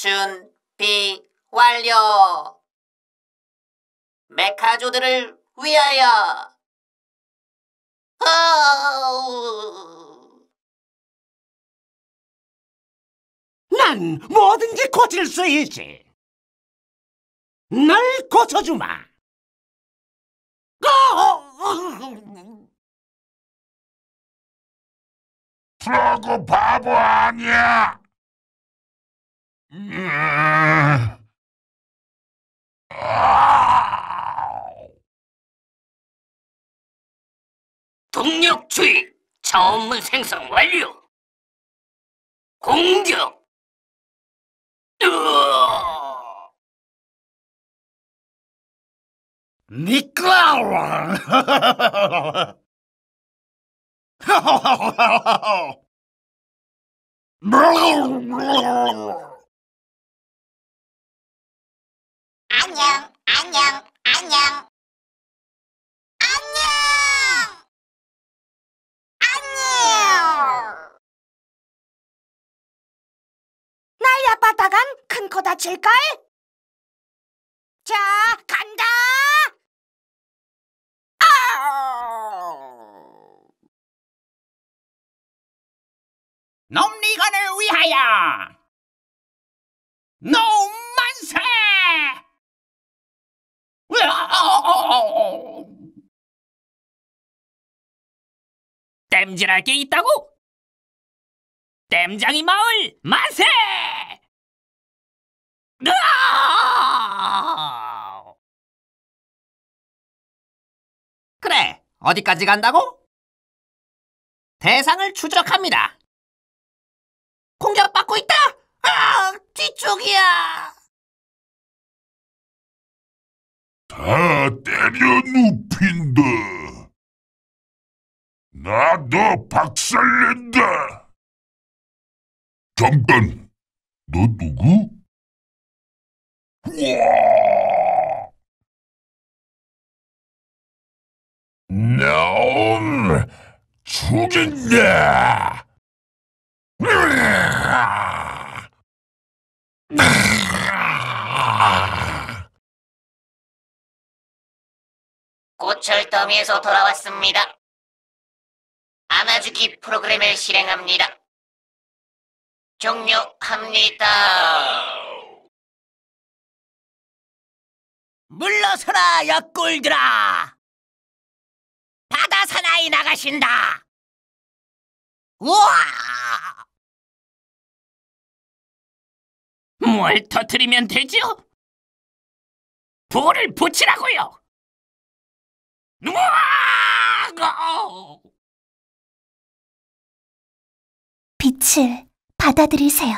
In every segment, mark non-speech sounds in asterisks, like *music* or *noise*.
준비 완료! 메카조들을 위하여! 난 뭐든지 고칠 수 있지. 날 고쳐주마. 프로그 바보 아니야! 동력주의 자원문 생성 완료 공격 으아! 미끄러워 *laughs* *laughs* 안녕, 안녕, 안녕. 날려바다간 큰코 다칠걸? 자, 간다! 놈리건을 위하여! 노만세! 땜질할 게 있다고? 땜장이 마을 만세! 으아! 그래, 어디까지 간다고? 대상을 추적합니다. 공격받고 있다! 아, 뒤쪽이야! 다 때려 눕힌다. 나도 박살낸다. 잠깐, 너 누구? 우와! 나놈 죽인다. 꽃을 더미에서 돌아왔습니다. 안아주기 프로그램을 실행합니다. 종료합니다. 물러서라, 약골들아! 바다 사나이 나가신다! 우와! 뭘 터트리면 되죠? 불을 붙이라고요! 우와! 빛을 받아들이세요.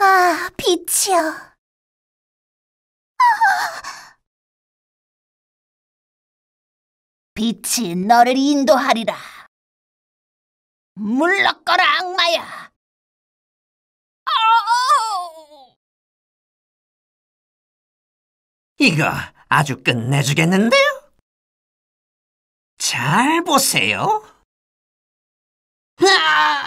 아, 빛이요. 아... 빛이 너를 인도하리라. 물러거라, 악마야! 이거 아주 끝내주겠는데요? 잘 보세요. 으아!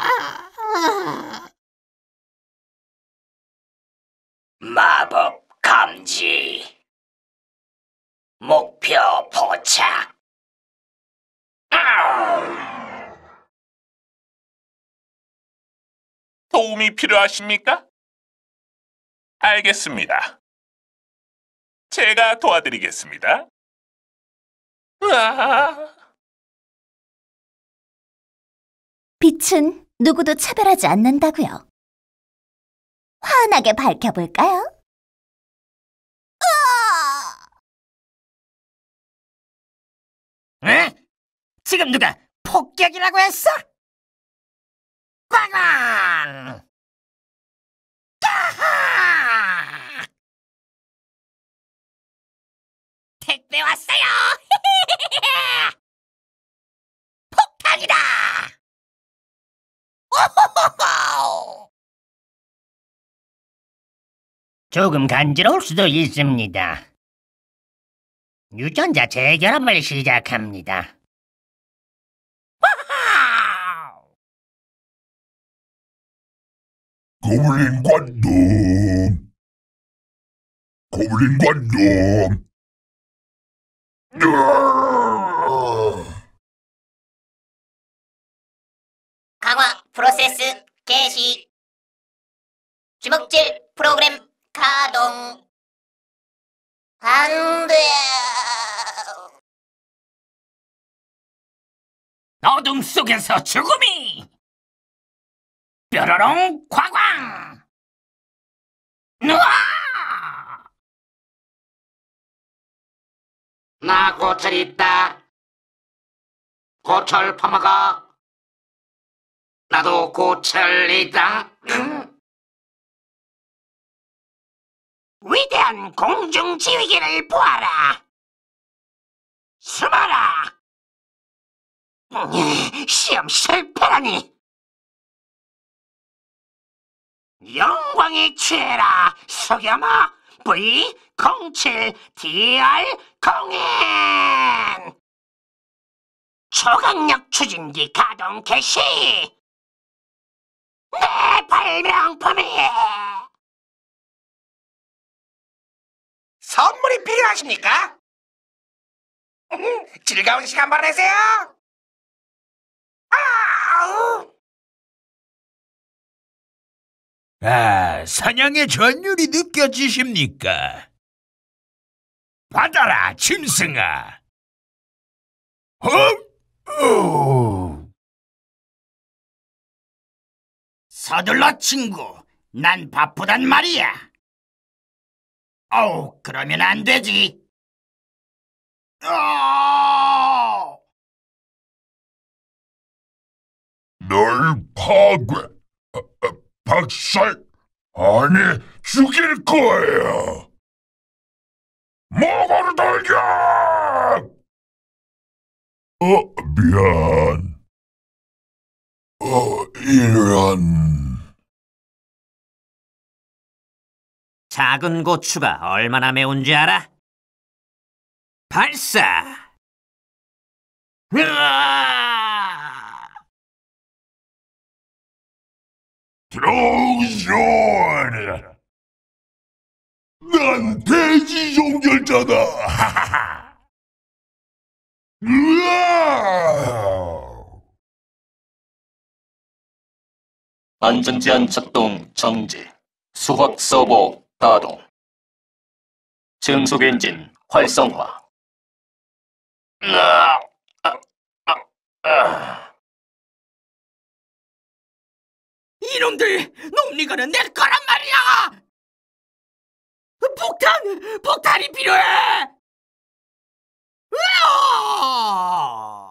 마법 감지 목표 포착 도움이 필요하십니까? 알겠습니다. 제가 도와드리겠습니다. 으아. 빛은 누구도 차별하지 않는다고요. 환하게 밝혀볼까요? 어? 에? 지금 누가 폭격이라고 했어? 빵아! 조금 간지러울 수도 있습니다. 유전자 재결합을 시작합니다. 고블린 관념 고블린 관념 강화 프로세스 개시 주먹질 프로그램 가동 안 돼. 어둠 속에서 죽음이 뾰로롱 과광 누아나 고철 있다 고철 파마가 나도 고철이다 응? 위대한 공중지휘기를 보아라. 숨어라. 음, 시험 실패라니. 영광에 취해라, 석여마 V07DR01. 초강력 추진기 가동 개시! 내 발명품이! 선물이 필요하십니까? *laughs* 즐거운 시간 보내세요. 아우. 아, 사냥의 전율이 느껴지십니까? 받아라, 짐승아! 어? 어? 서둘러, 친구. 난 바쁘단 말이야. 어우 그러면 안 되지. 아! 널 파괴, 어, 어, 박살, 아니 죽일 거예요. 먹으러 돌려! 어, 미안. 어, 이런... 작은 고추가 얼마나 매운지 알아? 발사! 으아! 트롱존! 난 돼지 종결자다! 으아! 안전제한 작동 정지 수확 서버 가동 증속 엔진 활성화 이놈들 놈리거는내 거란 말이야! 폭탄! 폭탄이 필요해! 으아!